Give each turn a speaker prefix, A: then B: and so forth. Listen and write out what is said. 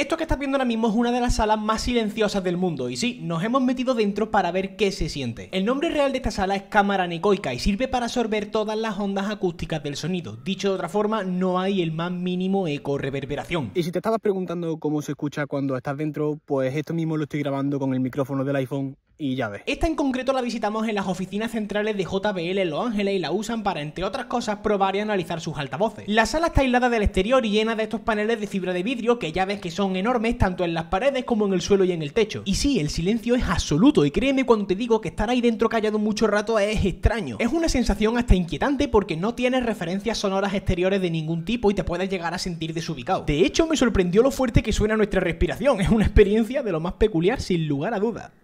A: Esto que estás viendo ahora mismo es una de las salas más silenciosas del mundo y sí, nos hemos metido dentro para ver qué se siente. El nombre real de esta sala es cámara necoica y sirve para absorber todas las ondas acústicas del sonido. Dicho de otra forma, no hay el más mínimo eco reverberación.
B: Y si te estabas preguntando cómo se escucha cuando estás dentro, pues esto mismo lo estoy grabando con el micrófono del iPhone y ya ves. Esta
A: en concreto la visitamos en las oficinas centrales de JBL en Los Ángeles y la usan para, entre otras cosas, probar y analizar sus altavoces. La sala está aislada del exterior y llena de estos paneles de fibra de vidrio que ya ves que son enormes tanto en las paredes como en el suelo y en el techo. Y sí, el silencio es absoluto y créeme cuando te digo que estar ahí dentro callado mucho rato es extraño. Es una sensación hasta inquietante porque no tienes referencias sonoras exteriores de ningún tipo y te puedes llegar a sentir desubicado. De hecho, me sorprendió lo fuerte que suena nuestra respiración. Es una experiencia de lo más peculiar sin lugar a dudas.